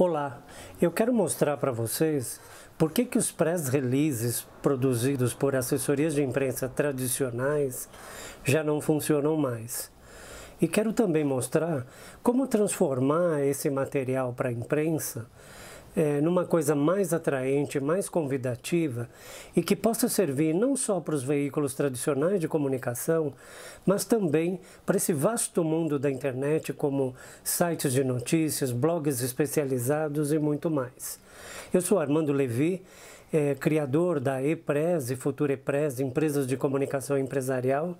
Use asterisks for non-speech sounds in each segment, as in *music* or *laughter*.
Olá, eu quero mostrar para vocês por que, que os press releases produzidos por assessorias de imprensa tradicionais já não funcionam mais. E quero também mostrar como transformar esse material para a imprensa é, numa coisa mais atraente, mais convidativa e que possa servir não só para os veículos tradicionais de comunicação, mas também para esse vasto mundo da internet, como sites de notícias, blogs especializados e muito mais. Eu sou Armando Levi é, criador da e Futura EPRES, Empresas de Comunicação Empresarial,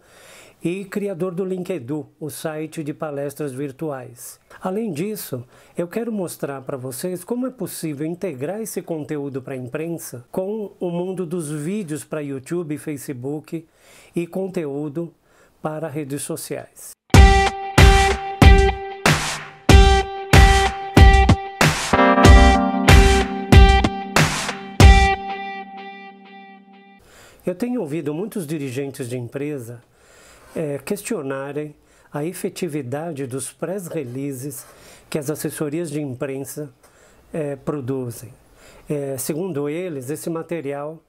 e criador do LinkedIn, o site de palestras virtuais. Além disso, eu quero mostrar para vocês como é possível integrar esse conteúdo para a imprensa com o mundo dos vídeos para YouTube, Facebook e conteúdo para redes sociais. Eu tenho ouvido muitos dirigentes de empresa é, questionarem a efetividade dos press releases que as assessorias de imprensa é, produzem. É, segundo eles, esse material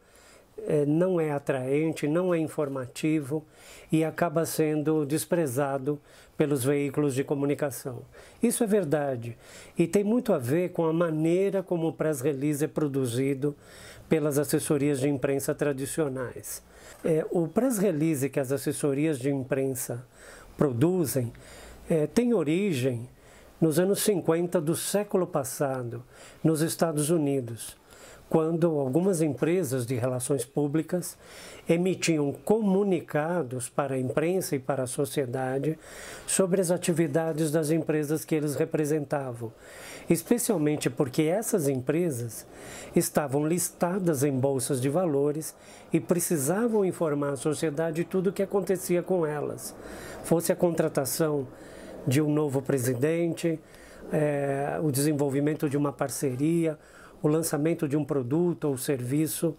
é, não é atraente, não é informativo e acaba sendo desprezado pelos veículos de comunicação. Isso é verdade e tem muito a ver com a maneira como o press release é produzido pelas assessorias de imprensa tradicionais. É, o press release que as assessorias de imprensa produzem é, tem origem nos anos 50 do século passado, nos Estados Unidos quando algumas empresas de relações públicas emitiam comunicados para a imprensa e para a sociedade sobre as atividades das empresas que eles representavam, especialmente porque essas empresas estavam listadas em bolsas de valores e precisavam informar a sociedade tudo o que acontecia com elas, fosse a contratação de um novo presidente, é, o desenvolvimento de uma parceria o lançamento de um produto ou serviço,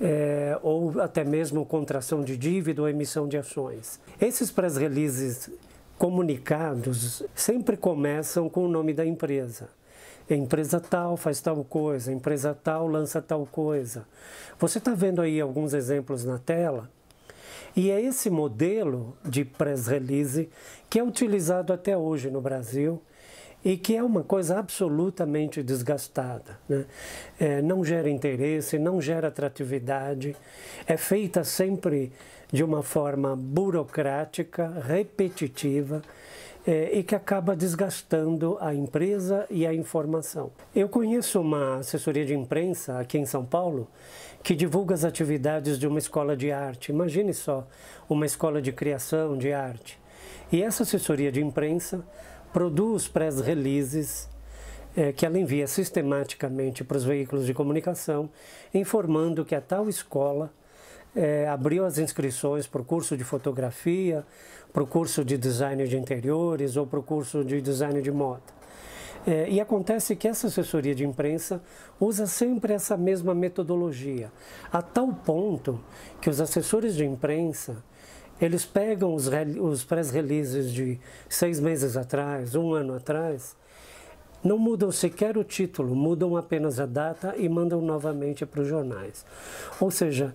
é, ou até mesmo contração de dívida ou emissão de ações. Esses press releases comunicados sempre começam com o nome da empresa. empresa tal faz tal coisa, empresa tal lança tal coisa. Você está vendo aí alguns exemplos na tela? E é esse modelo de press release que é utilizado até hoje no Brasil e que é uma coisa absolutamente desgastada. Né? É, não gera interesse, não gera atratividade, é feita sempre de uma forma burocrática, repetitiva. É, e que acaba desgastando a empresa e a informação. Eu conheço uma assessoria de imprensa aqui em São Paulo que divulga as atividades de uma escola de arte. Imagine só, uma escola de criação de arte. E essa assessoria de imprensa produz press releases é, que ela envia sistematicamente para os veículos de comunicação, informando que a tal escola é, abriu as inscrições para o curso de fotografia, para o curso de design de interiores ou para o curso de design de moda. É, e acontece que essa assessoria de imprensa usa sempre essa mesma metodologia, a tal ponto que os assessores de imprensa eles pegam os, os releases de seis meses atrás, um ano atrás, não mudam sequer o título, mudam apenas a data e mandam novamente para os jornais. Ou seja,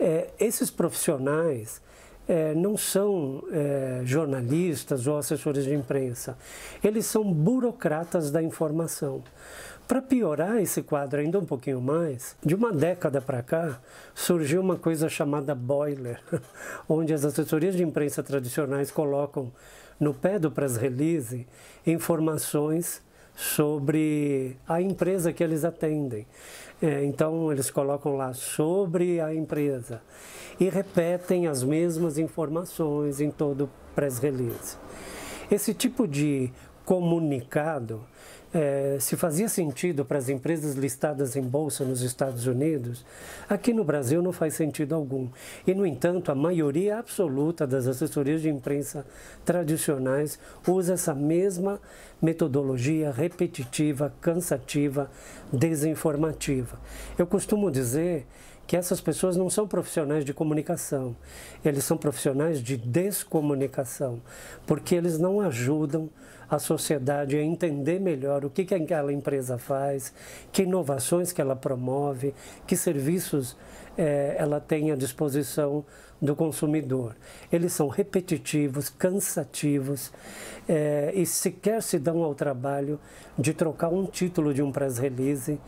é, esses profissionais é, não são é, jornalistas ou assessores de imprensa, eles são burocratas da informação. Para piorar esse quadro ainda um pouquinho mais, de uma década para cá surgiu uma coisa chamada boiler, *laughs* onde as assessorias de imprensa tradicionais colocam no pé do press release informações sobre a empresa que eles atendem. É, então, eles colocam lá sobre a empresa e repetem as mesmas informações em todo o press release. Esse tipo de comunicado é, se fazia sentido para as empresas listadas em bolsa nos Estados Unidos, aqui no Brasil não faz sentido algum. E, no entanto, a maioria absoluta das assessorias de imprensa tradicionais usa essa mesma metodologia repetitiva, cansativa, desinformativa. Eu costumo dizer que essas pessoas não são profissionais de comunicação, eles são profissionais de descomunicação, porque eles não ajudam a sociedade a entender melhor o que, que aquela empresa faz, que inovações que ela promove, que serviços eh, ela tem à disposição do consumidor. Eles são repetitivos, cansativos eh, e sequer se dão ao trabalho de trocar um título de um press release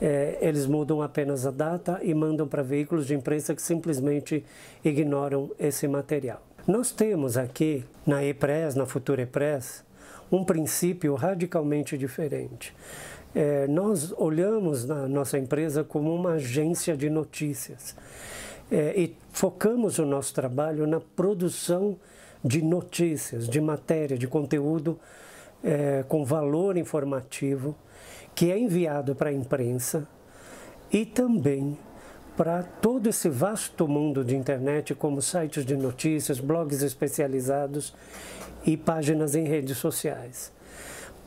é, eles mudam apenas a data e mandam para veículos de imprensa que simplesmente ignoram esse material. Nós temos aqui na Epress, na Futura Epress, um princípio radicalmente diferente. É, nós olhamos na nossa empresa como uma agência de notícias é, e focamos o nosso trabalho na produção de notícias, de matéria, de conteúdo é, com valor informativo que é enviado para a imprensa e também para todo esse vasto mundo de internet, como sites de notícias, blogs especializados e páginas em redes sociais.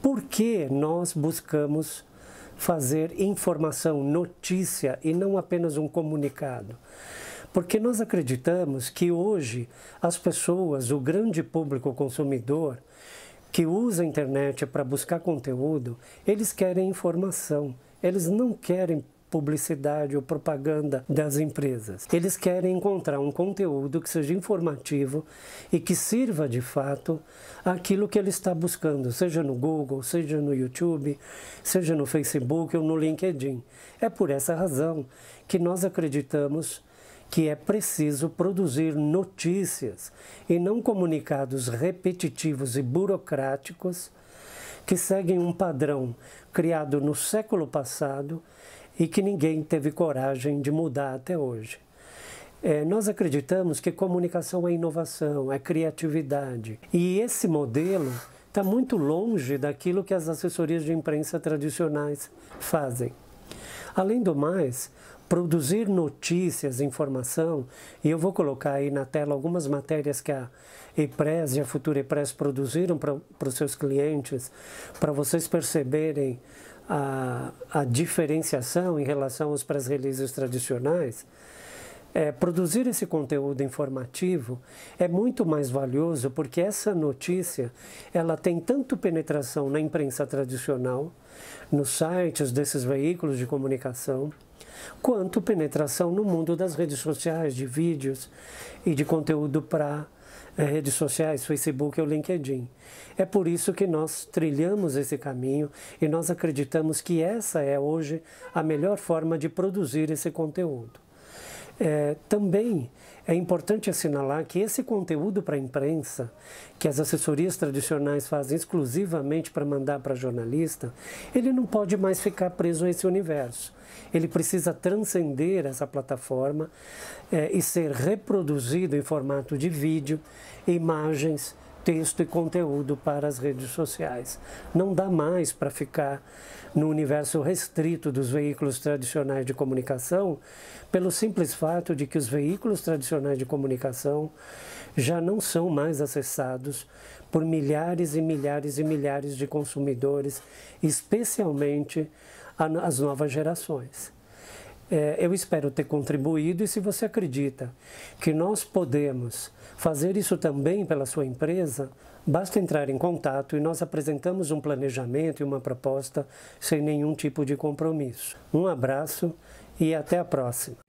Por que nós buscamos fazer informação, notícia e não apenas um comunicado? Porque nós acreditamos que hoje as pessoas, o grande público consumidor, que usa a internet é para buscar conteúdo, eles querem informação. Eles não querem publicidade ou propaganda das empresas. Eles querem encontrar um conteúdo que seja informativo e que sirva de fato aquilo que ele está buscando, seja no Google, seja no YouTube, seja no Facebook ou no LinkedIn. É por essa razão que nós acreditamos que é preciso produzir notícias e não comunicados repetitivos e burocráticos que seguem um padrão criado no século passado e que ninguém teve coragem de mudar até hoje. É, nós acreditamos que comunicação é inovação, é criatividade. E esse modelo está muito longe daquilo que as assessorias de imprensa tradicionais fazem. Além do mais, produzir notícias, informação, e eu vou colocar aí na tela algumas matérias que a EPRES e a Futura EPRES produziram para os seus clientes, para vocês perceberem a, a diferenciação em relação aos pré releases tradicionais. É, produzir esse conteúdo informativo é muito mais valioso porque essa notícia ela tem tanto penetração na imprensa tradicional, nos sites desses veículos de comunicação, quanto penetração no mundo das redes sociais, de vídeos e de conteúdo para é, eh, redes sociais, Facebook ou LinkedIn. É por isso que nós trilhamos esse caminho e nós acreditamos que essa é hoje a melhor forma de produzir esse conteúdo. É, também é importante assinalar que esse conteúdo para a imprensa, que as assessorias tradicionais fazem exclusivamente para mandar para jornalista, ele não pode mais ficar preso a esse universo. Ele precisa transcender essa plataforma é, e ser reproduzido em formato de vídeo, imagens, texto e conteúdo para as redes sociais. Não dá mais para ficar no universo restrito dos veículos tradicionais de comunicação, pelo simples fato de que os veículos tradicionais de comunicação já não são mais acessados por milhares e milhares e milhares de consumidores, especialmente as novas gerações é, eu espero ter contribuído e se você acredita que nós podemos fazer isso também pela sua empresa, basta entrar em contato e nós apresentamos um planejamento e uma proposta sem nenhum tipo de compromisso. Um abraço e até a próxima.